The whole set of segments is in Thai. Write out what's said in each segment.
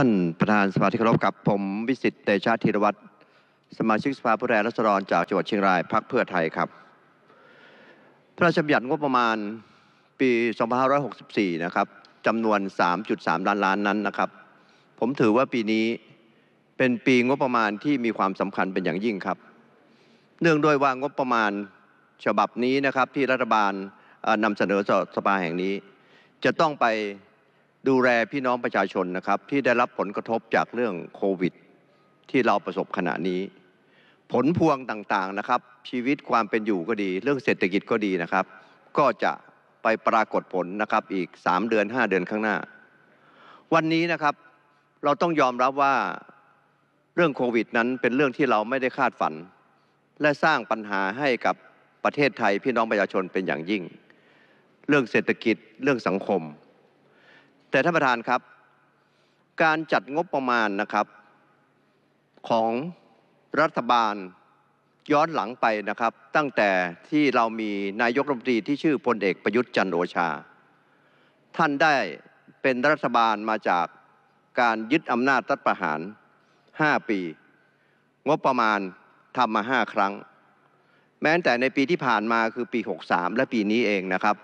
ท่านประธานสภาที่เคารพกับ ผมวิสิทธิ์เตชะธีรวัตรสมาชิกสภาผู้แทนราษฎรจากจังหวัดเชียงรายพรรคเพื่อไทยครับพระราชบัญญัติงบประมาณปี 2564 นะครับจำนวน 3.3 ล้านล้านนั้นนะครับ ผมถือว่าปีนี้เป็นปีงบประมาณที่มีความสำคัญเป็นอย่างยิ่งครับเนื่องด้วยว่างบประมาณฉบับนี้นะครับที่รัฐบาลนำเสนอสภาแห่งนี้ จะต้องไปดูแลพี่น้องประชาชนนะครับที่ได้รับผลกระทบจากเรื่องโควิด ที่เราประสบขณะนี้ ผลพวงต่างๆนะครับ ชีวิตความเป็นอยู่ก็ดี เรื่องเศรษฐกิจก็ดีนะครับ ก็จะไปปรากฏผลนะครับอีก 3 เดือน 5 เดือนข้างหน้า วันนี้นะครับเราต้องยอมรับว่าเรื่องโควิด นั้นเป็นเรื่องที่เราไม่ได้คาดฝัน และสร้างปัญหาให้กับประเทศไทยพี่น้องประชาชนเป็นอย่างยิ่ง เรื่องเศรษฐกิจเรื่องสังคมแต่ท่านประธานครับ การจัดงบประมาณนะครับ ของรัฐบาลย้อนหลังไปนะครับ ตั้งแต่ที่เรามีนายกรัฐมนตรีที่ชื่อพลเอกประยุทธ์จันโอชา ท่านได้เป็นรัฐบาลมาจากการยึดอำนาจรัฐประหาร 5 ปี งบประมาณทำมา5ครั้ง แม้แต่ในปีที่ผ่านมาคือปี63และปีนี้เองนะครับ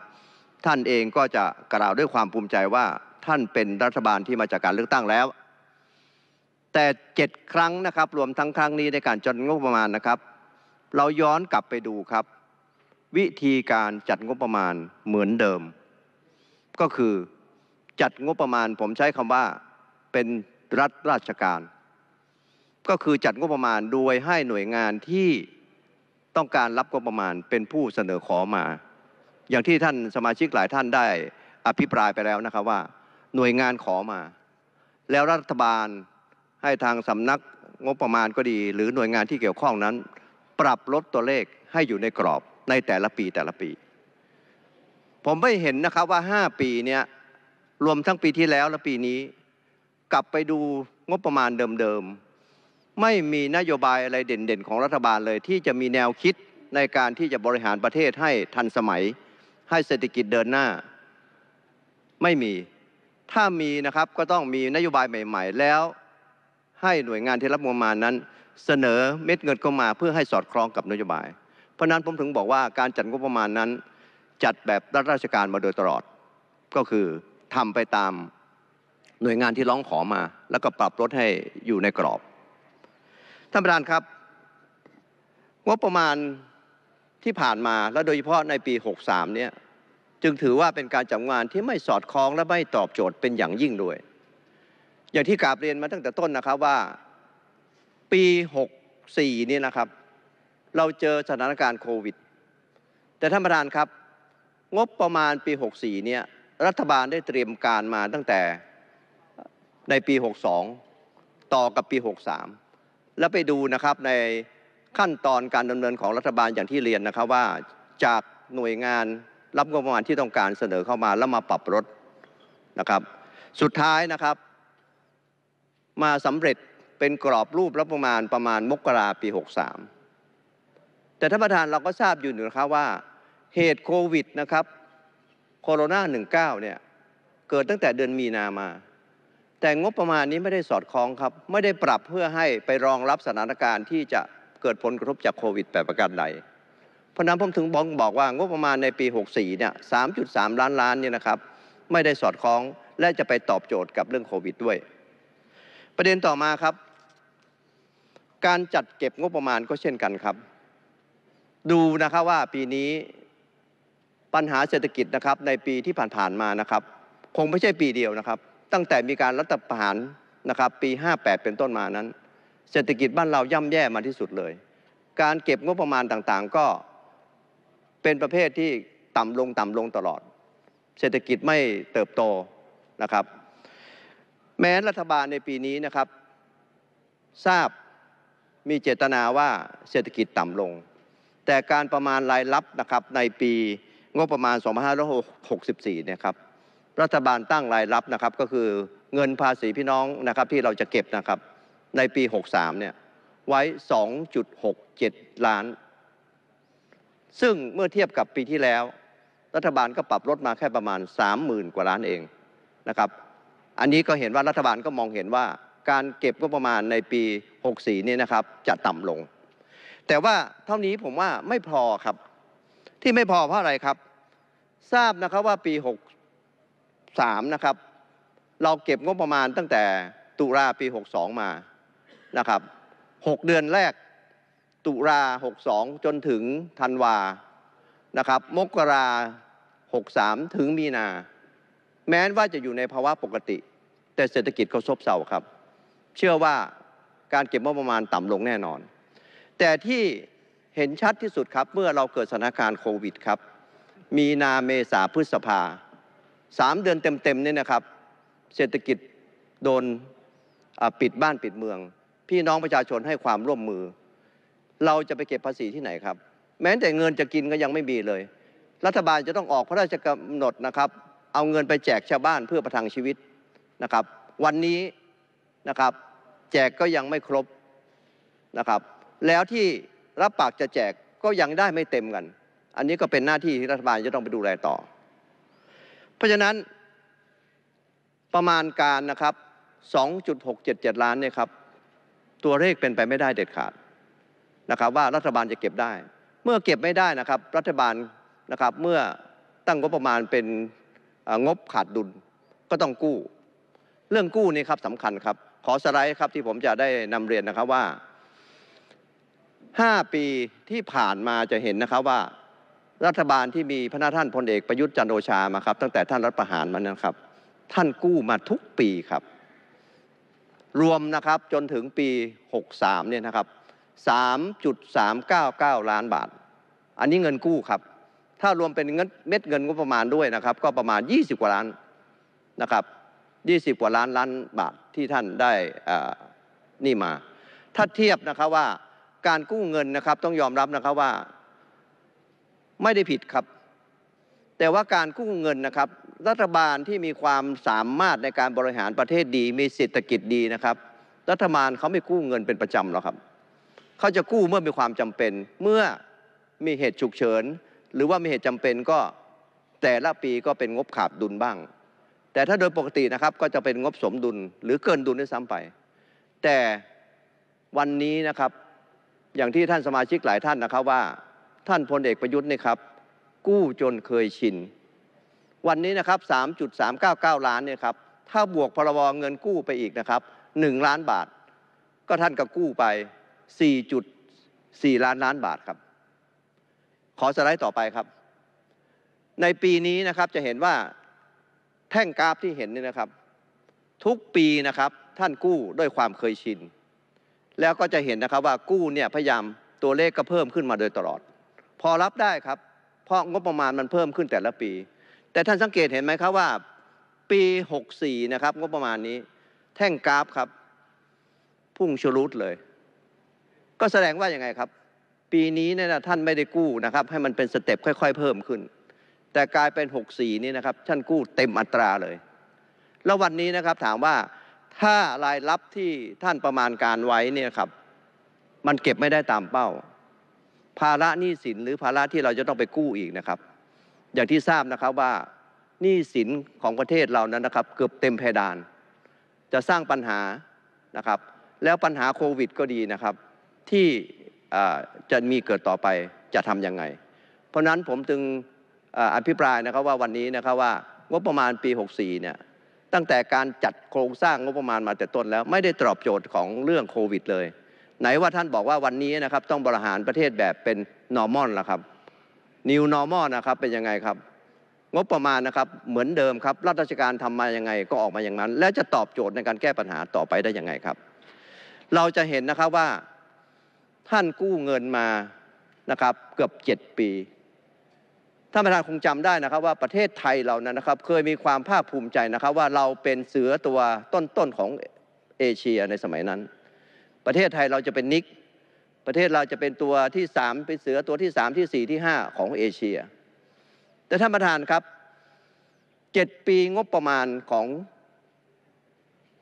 ท่านเองก็จะกล่าวด้วยความภูมิใจว่าท่านเป็นรัฐบาลที่มาจากการเลือกตั้งแล้ว แต่เจ็ดครั้งนะครับรวมทั้งครั้งนี้ในการจัดงบประมาณนะครับ เราย้อนกลับไปดูครับ วิธีการจัดงบประมาณเหมือนเดิม ก็คือจัดงบประมาณผมใช้คำว่า เป็นรัฐราชการ ก็คือจัดงบประมาณโดยให้หน่วยงานที่ต้องการรับงบประมาณเป็นผู้เสนอขอมา อย่างที่ท่านสมาชิกหลายท่านได้อภิปรายไปแล้วนะครับว่าหน่วยงานขอมา แล้วรัฐบาลให้ทางสำนักงบประมาณก็ดี หรือหน่วยงานที่เกี่ยวข้องนั้น ปรับลดตัวเลขให้อยู่ในกรอบในแต่ละปีแต่ละปี ผมไม่เห็นนะครับว่า 5 ปีเนี้ยรวมทั้งปีที่แล้วและปีนี้กลับไปดูงบประมาณเดิมๆไม่มีนโยบายอะไรเด่นๆ ของรัฐบาลเลย ที่จะมีแนวคิดในการที่จะบริหารประเทศให้ทันสมัย ให้เศรษฐกิจเดินหน้า ไม่มีถ้ามีนะครับก็ต้องมีนโยบายใหม่ ๆ แล้วให้หน่วยงานที่รับงบประมาณนั้น เสนอเม็ดเงินเข้ามาเพื่อให้สอดคล้องกับนโยบาย เพราะนั้นผมถึงบอกว่าการจัดงบประมาณนั้นจัดแบบรัฐราชการมาโดยตลอด ก็คือทำไปตามหน่วยงานที่ร้องขอมา แล้วก็ปรับลดให้อยู่ในกรอบท่านประธานครับงบประมาณที่ผ่านมา และโดยเฉพาะในปี 63 เนี่ยจึงถือว่าเป็นการจับงานที่ไม่สอดคล้องและไม่ตอบโจทย์เป็นอย่างยิ่งด้วย อย่างที่กาบเรียนมาตั้งแต่ต้นนะครับว่าปี 64นี่นะครับ เราเจอสถานการณ์โควิด แต่ท่านประธานครับงบประมาณปี 64เนี่ยรัฐบาลได้เตรียมการมาตั้งแต่ในปี 62 ต่อกับปี 63 แล้วไปดูนะครับในขั้นตอนการดำเนินของรัฐบาลอย่างที่เรียนนะครับว่าจากหน่วยงานรับงบประมาณที่ต้องการเสนอเข้ามาแล้วมาปรับลดนะครับ สุดท้ายนะครับ มาสำเร็จเป็นกรอบรูปรับประมาณประมาณมกราปี 63 แต่ท่านประธานเราก็ทราบอยู่นะครับว่า เหตุโควิดนะครับโคโรนา19เนี่ยเกิดตั้งแต่เดือนมีนามาแต่งบประมาณนี้ไม่ได้สอดคล้องครับไม่ได้ปรับเพื่อให้ไปรองรับสถานการณ์ที่จะเกิดผลกระทบจากโควิดแต่ประการใดพราะนั้นผมถึงบอกบอกว่างบประมาณในปี 64เนี่ย3.3ล้านล้านเนี่ยนะครับ ไม่ได้สอดคล้องและจะไปตอบโจทย์กับเรื่องโควิดด้วย ประเด็นต่อมาครับ การจัดเก็บงบประมาณก็เช่นกันครับ ดูนะครับว่าปีนี้ ปัญหาเศรษฐกิจนะครับในปีที่ผ่านๆมานะครับ คงไม่ใช่ปีเดียวนะครับ ตั้งแต่มีการรัฐประหารนะครับปี58เป็นต้นมานั้น เศรษฐกิจบ้านเราย่ำแย่มาที่สุดเลย การเก็บงบประมาณต่างๆก็เป็นประเภทที่ต่ำลงต่ำลงตลอด เศรษฐกิจไม่เติบโตนะครับ แม้รัฐบาลในปีนี้นะครับ ทราบมีเจตนาว่าเศรษฐกิจต่ำลง แต่การประมาณรายรับนะครับในปีงบประมาณ 2564นะครับ รัฐบาลตั้งรายรับนะครับ ก็คือเงินภาษีพี่น้องนะครับที่เราจะเก็บนะครับในปี 63 เนี่ยไว้ 2.67 ล้านซึ่งเมื่อเทียบกับปีที่แล้ว รัฐบาลก็ปรับลดมาแค่ประมาณ30,000กว่าล้านเองนะครับ อันนี้ก็เห็นว่ารัฐบาลก็มองเห็นว่าการเก็บงบประมาณในปี 64นี่นะครับจะต่ำลง แต่ว่าเท่านี้ผมว่าไม่พอครับ ที่ไม่พอเพราะอะไรครับ ทราบนะครับว่าปี63นะครับ เราเก็บงบประมาณตั้งแต่ตุลาปี62มานะครับ 6 เดือนแรกตุลา62 จนถึงธันวานะครับ มกรา63 ถึงมีนา แม้นว่าจะอยู่ในภาวะปกติ แต่เศรษฐกิจเขาซบเซาครับ เชื่อว่าการเก็บงบประมาณต่ำลงแน่นอน แต่ที่เห็นชัดที่สุดครับเมื่อเราเกิดสถานการณ์โควิดครับ มีนาเมษาพฤษภาสามเดือนเต็มๆเนี่ยนะครับ เศรษฐกิจโดนปิดบ้านปิดเมือง พี่น้องประชาชนให้ความร่วมมือเราจะไปเก็บภาษีที่ไหนครับ แม้แต่เงินจะกินก็ยังไม่มีเลย รัฐบาลจะต้องออกพระราชกำหนดนะครับเอาเงินไปแจกชาวบ้านเพื่อประทังชีวิตนะครับ วันนี้นะครับแจกก็ยังไม่ครบนะครับ แล้วที่รับปากจะแจกก็ยังได้ไม่เต็มกันอันนี้ก็เป็นหน้าที่ที่รัฐบาลจะต้องไปดูแลต่อ เพราะฉะนั้นประมาณการนะครับ2.677 ล้านเนี่ยครับ ตัวเลขเป็นไปไม่ได้เด็ดขาดะครับว่ารัฐบาลจะเก็บได้ เมื่อเก็บไม่ได้นะครับ รัฐบาลนะครับ เมื่อตั้งงบประมาณเป็นงบขาดดุล ก็ต้องกู้ เรื่องกู้นี่ครับสำคัญครับ ขอสไลด์ครับที่ผมจะได้นำเรียนนะครับว่า 5 ปีที่ผ่านมาจะเห็นนะครับว่า รัฐบาลที่มีพระนาท่านพลเอกประยุทธ์จันโอชามาครับ ตั้งแต่ท่านรัฐประหารมานะครับ ท่านกู้มาทุกปีครับ รวมนะครับจนถึงปี63เนี่ยนะครับ3.399 ล้านบาท อันนี้เงินกู้ครับ ถ้ารวมเป็นเงินเม็ดเงินงบประมาณด้วยนะครับ ก็ประมาณ 20 กว่าล้านนะครับ20กว่าล้านล้านบาทที่ท่านได้นี่มา ถ้าเทียบนะครับว่าการกู้เงินนะครับต้องยอมรับนะครับว่าไม่ได้ผิดครับ แต่ว่าการกู้เงินนะครับรัฐบาลที่มีความสามารถในการบริหารประเทศดี มีเศรษฐกิจดีนะครับรัฐบาลเขาไม่กู้เงินเป็นประจำหรอกครับเขาจะกู้เมื่อมีความจำเป็น เมื่อมีเหตุฉุกเฉิน หรือว่ามีเหตุจำเป็นก็แต่ละปีก็เป็นงบขาดดุลบ้าง แต่ถ้าโดยปกตินะครับ ก็จะเป็นงบสมดุลหรือเกินดุลด้วยซ้ำไป แต่วันนี้นะครับอย่างที่ท่านสมาชิกหลายท่านนะครับ ว่าท่านพลเอกประยุทธ์นี่ครับ กู้จนเคยชิน วันนี้นะครับ3.399ล้านเนี่ยครับ ถ้าบวกพรบเงินกู้ไปอีกนะครับ1ล้านบาท ก็ท่านก็กู้ไป4.4ล้านล้านบาทครับ ขอสไลด์ต่อไปครับ ในปีนี้นะครับจะเห็นว่าแท่งกราฟที่เห็นนี่นะครับ ทุกปีนะครับ ท่านกู้ด้วยความเคยชินแล้วก็จะเห็นนะครับว่ากู้เนี่ยพยายามตัวเลขก็เพิ่มขึ้นมาโดยตลอด พอรับได้ครับเพราะงบประมาณมันเพิ่มขึ้นแต่ละปี แต่ท่านสังเกตเห็นไหมครับว่า ปี64นะครับงบประมาณนี้ แท่งกราฟครับ พุ่งชลุดเลยก็แสดงว่าอย่างไงครับ ปีนี้เนี่ยนะท่านไม่ได้กู้นะครับ ให้มันเป็นสเต็ปค่อย ๆเพิ่มขึ้น แต่กลายเป็น64นี่นะครับท่านกู้เต็มอัตราเลยแล้ววันนี้นะครับถามว่าถ้ารายรับที่ท่านประมาณการไว้เนี่ยครับ มันเก็บไม่ได้ตามเป้า ภาระหนี้สินหรือภาระที่เราจะต้องไปกู้อีกนะครับ อย่างที่ทราบนะครับว่าหนี้สินของประเทศเรานั้นนะครับ เกือบเต็มเพดาน จะสร้างปัญหานะครับ แล้วปัญหาโควิด ก็ดีนะครับที่จะมีเกิดต่อไปจะทำยังไง เพราะนั้นผมจึงอภิปรายนะครับว่าวันนี้นะครับว่างบประมาณปี64เนี่ยตั้งแต่การจัดโครงสร้างงบประมาณมาแต่ต้นแล้ว ไม่ได้ตอบโจทย์ของเรื่องโควิดเลย ไหนว่าท่านบอกว่าวันนี้นะครับต้องบริหารประเทศแบบเป็น normal ละครับ new normal นะครับเป็นยังไงครับ งบประมาณนะครับเหมือนเดิมครับรัฐราชการทำมายังไงก็ออกมาอย่างนั้น และจะตอบโจทย์ในการแก้ปัญหาต่อไปได้ยังไงครับ เราจะเห็นนะครับว่าท่านกู้เงินมานะครับ เกือบ7ปีท่านประธานคงจำได้นะครับ ว่าประเทศไทยเรานั้นนะครับเคยมีความภาคภูมิใจนะครับ ว่าเราเป็นเสือตัวต้นๆของเอเชียในสมัยนั้น ประเทศไทยเราจะเป็นนิกประเทศเราจะเป็นตัวที่สามเป็นเสือตัวที่สามที่สี่ที่ห้าของเอเชีย แต่ท่านประธานครับเจ็ดปีงบประมาณของ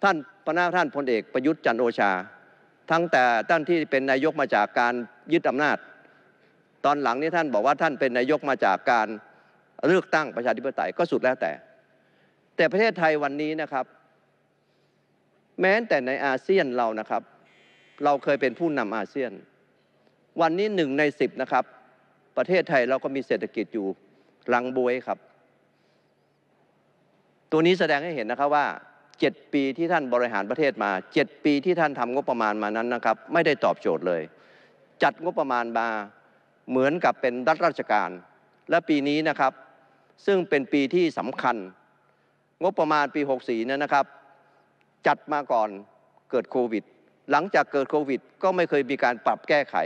ท่านพระนาท่านพลเอกประยุทธ์จันโอชาทั้งแต่ท่านที่เป็นนายกมาจากการยึดอานาจ ตอนหลังนี้ท่าน บอกว่าท่านเป็นนายกมาจากการเลือกตั้งประชาธิปไตยก็สุดแล้วแต่ แต่ประเทศไทยวันนี้นะครับ แม้แต่ในอาเซียนเรานะครับ เราเคยเป็นผู้นำอาเซียน วันนี้หนึ่งในสิบนะครับประเทศไทยเราก็มีเศรษฐกิจอยู่รังบวยครับ ตัวนี้แสดงให้เห็นนะครับว่า7ปีที่ท่านบริหารประเทศมา 7 ปีที่ท่านทำงบประมาณมานั้นนะครับ ไม่ได้ตอบโจทย์เลย จัดงบประมาณมาเหมือนกับเป็นรัฐราชการ และปีนี้นะครับ ซึ่งเป็นปีที่สำคัญ งบประมาณปี64นั้นนะครับ จัดมาก่อนเกิดโควิด หลังจากเกิดโควิด ก็ไม่เคยมีการปรับแก้ไข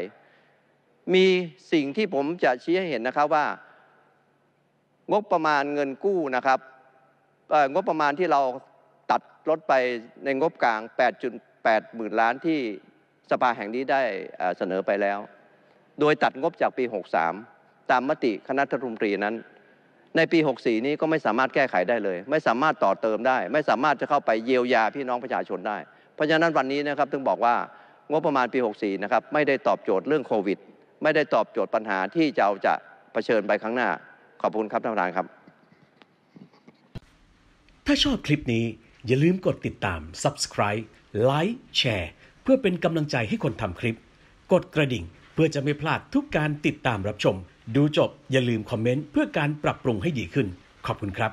มีสิ่งที่ผมจะชี้ให้เห็นนะครับว่า งบประมาณเงินกู้นะครับงบประมาณที่เราตัดลดไปในงบกลาง 8.8 หมื่นล้านที่สภาแห่งนี้ได้เสนอไปแล้ว โดยตัดงบจากปี 63 ตามมติคณะรัฐมนตรีนั้น ในปี 64 นี้ก็ไม่สามารถแก้ไขได้เลย ไม่สามารถต่อเติมได้ ไม่สามารถจะเข้าไปเยียวยาพี่น้องประชาชนได้ เพราะฉะนั้นวันนี้นะครับถึงบอกว่างบประมาณปี 64 นะครับไม่ได้ตอบโจทย์เรื่องโควิด ไม่ได้ตอบโจทย์ปัญหาที่เะาจะะเผชิญไปข้างหน้า ขอบคุณครับท่านประธานครับ ถ้าชอบคลิปนี้อย่าลืมกดติดตาม subscribe ไลค์แชร์เพื่อเป็นกำลังใจให้คนทำคลิป กดกระดิ่งเพื่อจะไม่พลาดทุกการติดตามรับชม ดูจบอย่าลืมคอมเมนต์เพื่อการปรับปรุงให้ดีขึ้น ขอบคุณครับ